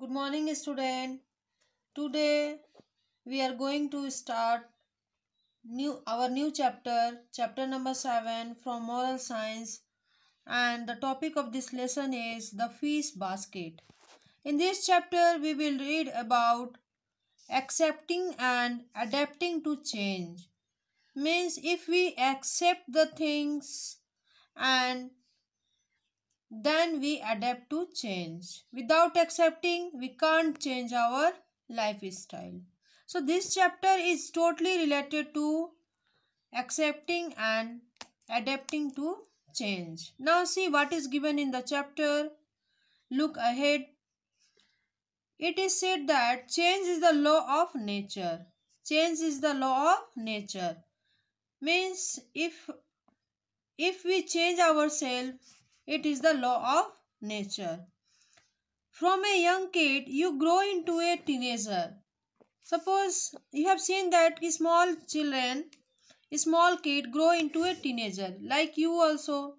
good morning student today we are going to start new our new chapter chapter number 7 from moral science and the topic of this lesson is the feast basket in this chapter we will read about accepting and adapting to change means if we accept the things and then we adapt to change. Without accepting, we can't change our lifestyle. So this chapter is totally related to accepting and adapting to change. Now see what is given in the chapter. Look ahead. It is said that change is the law of nature. Change is the law of nature. Means if if we change ourselves it is the law of nature. From a young kid, you grow into a teenager. Suppose you have seen that small children, small kid grow into a teenager, like you also.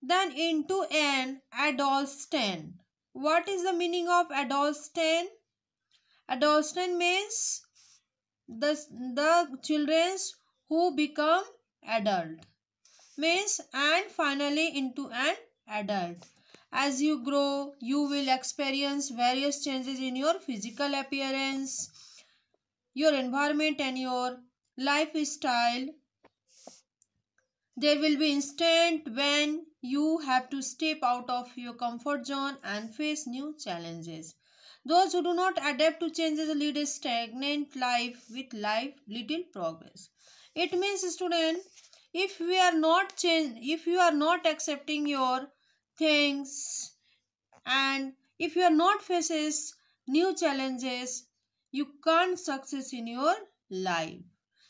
Then into an adolescent. What is the meaning of adolescent? Adolescent means the, the children who become adult means and finally into an adult. As you grow, you will experience various changes in your physical appearance, your environment and your lifestyle. There will be instant when you have to step out of your comfort zone and face new challenges. Those who do not adapt to changes lead a stagnant life with life little progress. It means student if we are not change if you are not accepting your things and if you are not faces new challenges you can't success in your life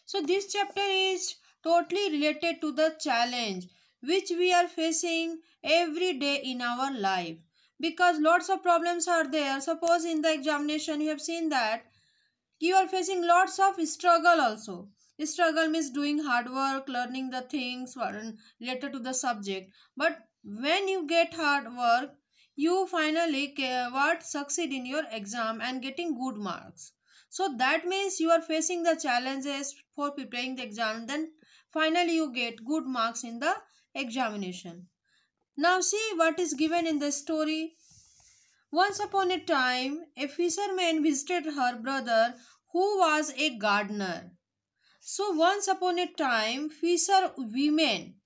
so this chapter is totally related to the challenge which we are facing every day in our life because lots of problems are there suppose in the examination you have seen that you are facing lots of struggle also struggle means doing hard work learning the things related to the subject but when you get hard work you finally what succeed in your exam and getting good marks so that means you are facing the challenges for preparing the exam then finally you get good marks in the examination now see what is given in the story once upon a time a fisherman visited her brother who was a gardener so once upon a time, fisher women.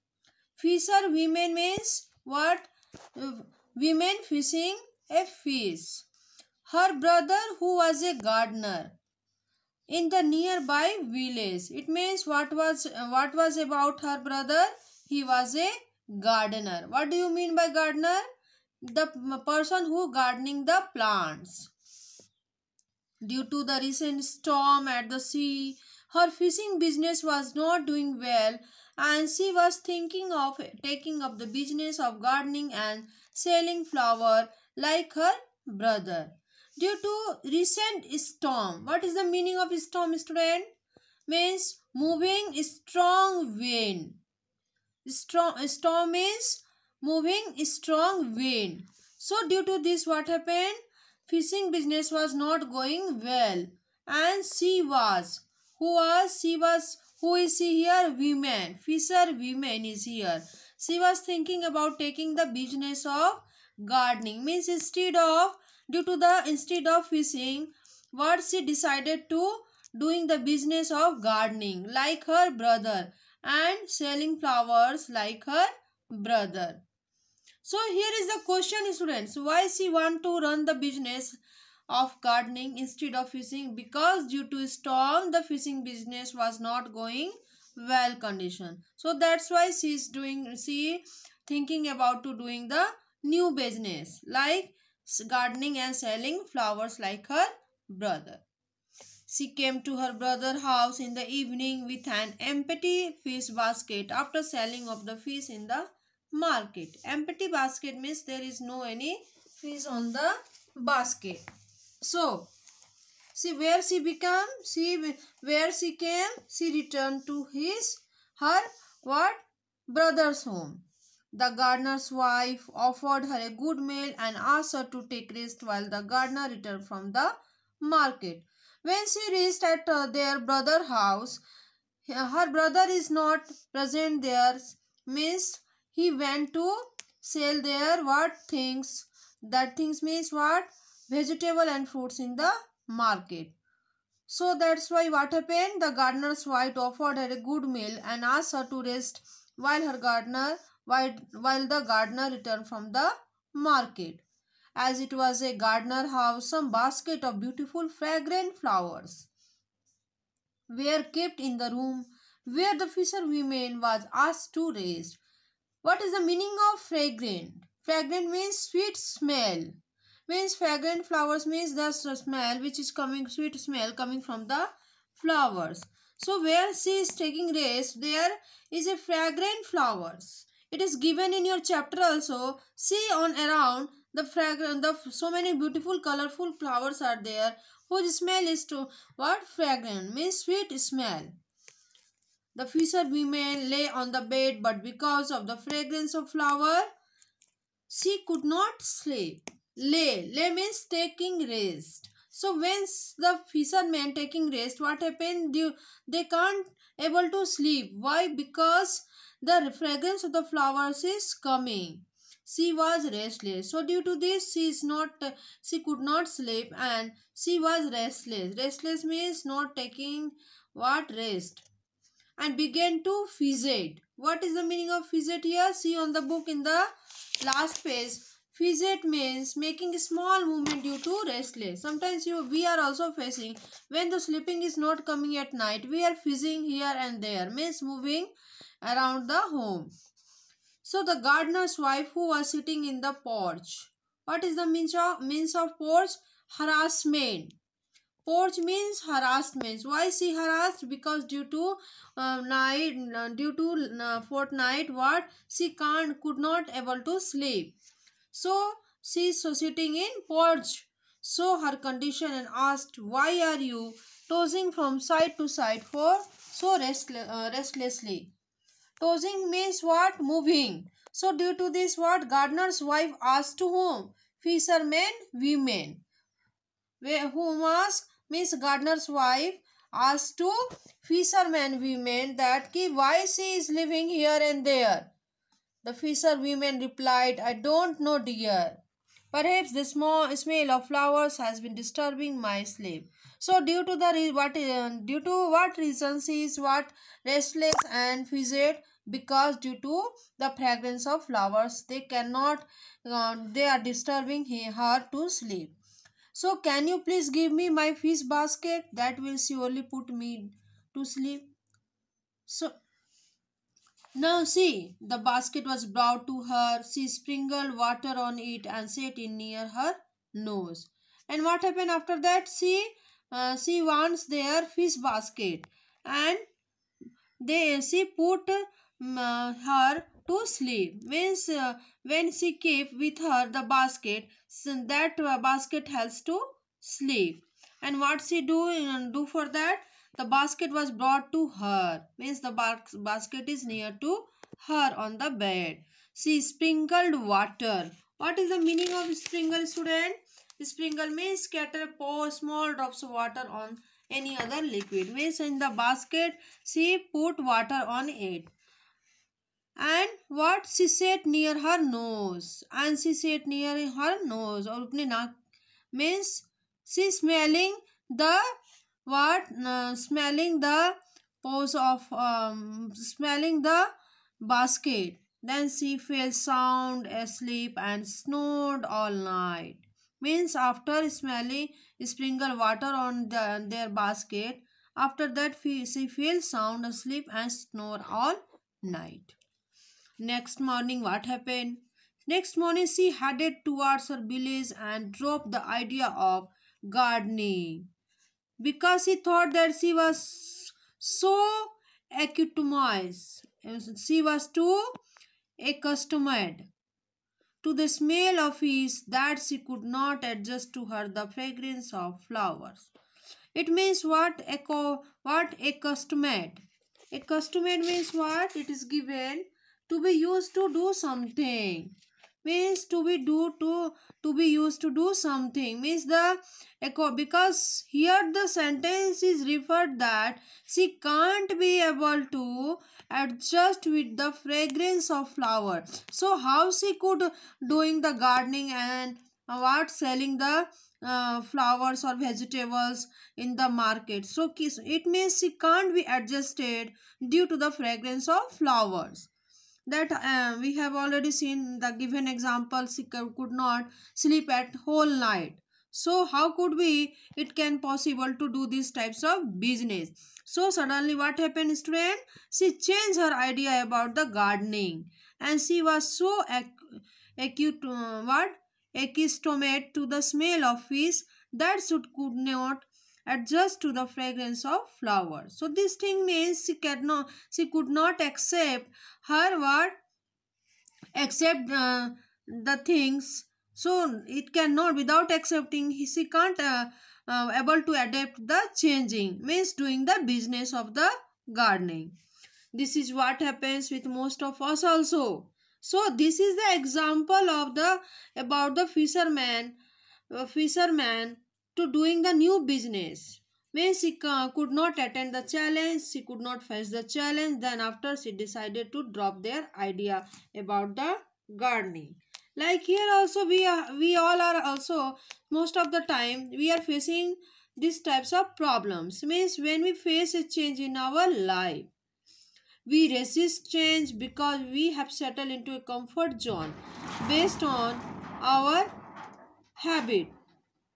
Fisher women means what? Uh, women fishing a fish. Her brother who was a gardener in the nearby village. It means what was uh, what was about her brother? He was a gardener. What do you mean by gardener? The uh, person who gardening the plants. Due to the recent storm at the sea, her fishing business was not doing well and she was thinking of taking up the business of gardening and selling flower like her brother. Due to recent storm, what is the meaning of storm student? Means moving strong wind. Strong, storm is moving strong wind. So due to this what happened? Fishing business was not going well and she was who was? She was. Who is she here? Women. Fisher women is here. She was thinking about taking the business of gardening. Means instead of, due to the, instead of fishing, what she decided to doing the business of gardening like her brother and selling flowers like her brother. So here is the question students. Why she want to run the business of gardening instead of fishing because due to storm the fishing business was not going well condition so that's why she is doing she thinking about to doing the new business like gardening and selling flowers like her brother she came to her brother house in the evening with an empty fish basket after selling of the fish in the market empty basket means there is no any fish on the basket so, see where she become? She where she came? She returned to his her what brother's home. The gardener's wife offered her a good meal and asked her to take rest while the gardener returned from the market. When she reached at uh, their brother's house, her brother is not present there. Means he went to sell their what things. That things means what? vegetable and fruits in the market. So that's why happened? the gardener's wife, offered her a good meal and asked her to rest while her gardener while, while the gardener returned from the market. As it was a gardener house, some basket of beautiful fragrant flowers were kept in the room where the fisherwoman was asked to rest. What is the meaning of fragrant? Fragrant means sweet smell means fragrant flowers means the smell which is coming sweet smell coming from the flowers so where she is taking rest there is a fragrant flowers it is given in your chapter also see on around the fragrant the so many beautiful colorful flowers are there whose smell is to what fragrant means sweet smell the fisher women lay on the bed but because of the fragrance of flower she could not sleep lay lay means taking rest so when the fishermen taking rest what happened they can't able to sleep why because the fragrance of the flowers is coming she was restless so due to this she is not she could not sleep and she was restless restless means not taking what rest and began to fidget what is the meaning of fidget here see on the book in the last page Fidget means making small movement due to restless. Sometimes you, we are also facing when the sleeping is not coming at night. We are fizzing here and there means moving around the home. So the gardener's wife who was sitting in the porch. What is the means of, means of porch? Harassment. Porch means harassment. Why she harassed? Because due to uh, night, uh, due to uh, fortnight, what she can't, could not able to sleep. So she is sitting in porch. Saw her condition and asked, why are you tossing from side to side for so restless, uh, restlessly? Tossing means what? Moving. So due to this what? Gardener's wife asked to whom? fisherman women. Whom asked? Miss Gardener's wife asked to fisherman women that ki why she is living here and there the fisher woman replied, I don't know, dear. Perhaps the small smell of flowers has been disturbing my sleep. So, due to the what uh, due to what reason she is what restless and fidget because due to the fragrance of flowers they cannot uh, they are disturbing he, her to sleep. So, can you please give me my fish basket? That will surely put me to sleep. So, now see, the basket was brought to her. She sprinkled water on it and set it near her nose. And what happened after that? She, uh, she wants their fish basket. And they, she put um, uh, her to sleep. Means uh, when she keep with her the basket, that uh, basket helps to sleep. And what she do, uh, do for that? the basket was brought to her means the basket is near to her on the bed she sprinkled water what is the meaning of sprinkle student sprinkle means scatter pour small drops of water on any other liquid means in the basket she put water on it and what she said near her nose and she said near her nose or नाक means she smelling the what uh, smelling the pose of um, smelling the basket then she fell sound asleep and snored all night means after smelling sprinkle water on the, their basket after that she fell sound asleep and snore all night next morning what happened next morning she headed towards her village and dropped the idea of gardening because he thought that she was so accustomed. She was too accustomed to the smell of his that she could not adjust to her the fragrance of flowers. It means what? Echo, what accustomed? Accustomed means what? It is given to be used to do something means to be do to to be used to do something means the because here the sentence is referred that she can't be able to adjust with the fragrance of flower so how she could doing the gardening and what selling the uh, flowers or vegetables in the market so it means she can't be adjusted due to the fragrance of flowers that uh, we have already seen the given example she uh, could not sleep at whole night so how could we it can possible to do these types of business so suddenly what happened student she changed her idea about the gardening and she was so acute uh, what Acute to the smell of fish that she could not adjust to the fragrance of flowers. So this thing means she, could not, she could not accept her word, accept uh, the things. So it cannot, without accepting, she can't uh, uh, able to adapt the changing, means doing the business of the gardening. This is what happens with most of us also. So this is the example of the about the fisherman, uh, fisherman to doing the new business. means she could not attend the challenge, she could not face the challenge. Then after she decided to drop their idea about the gardening. Like here also we are, we all are also most of the time we are facing these types of problems. Means when we face a change in our life, we resist change because we have settled into a comfort zone based on our habit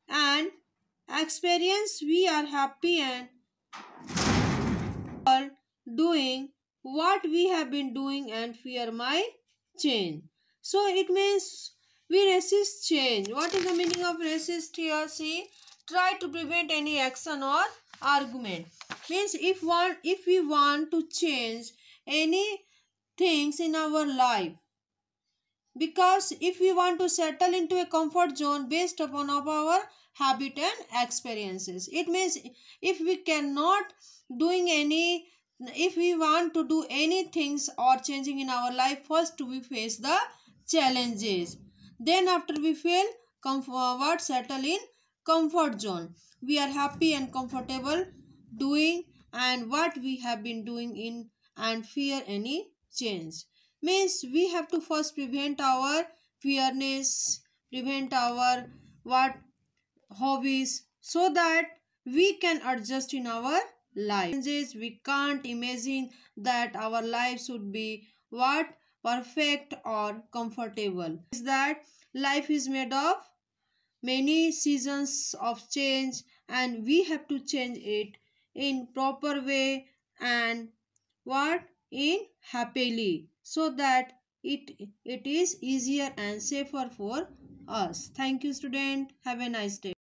and experience we are happy and are doing what we have been doing and fear my change. So it means we resist change. What is the meaning of resist here? See, try to prevent any action or argument. Means if one if we want to change any things in our life, because if we want to settle into a comfort zone based upon of our habit and experiences it means if we cannot doing any if we want to do any things or changing in our life first we face the challenges then after we fail come forward settle in comfort zone we are happy and comfortable doing and what we have been doing in and fear any change means we have to first prevent our fearness prevent our what hobbies so that we can adjust in our life. We can't imagine that our life should be what? Perfect or comfortable. Is that life is made of many seasons of change and we have to change it in proper way and what? In happily so that it, it is easier and safer for us. Thank you student. Have a nice day.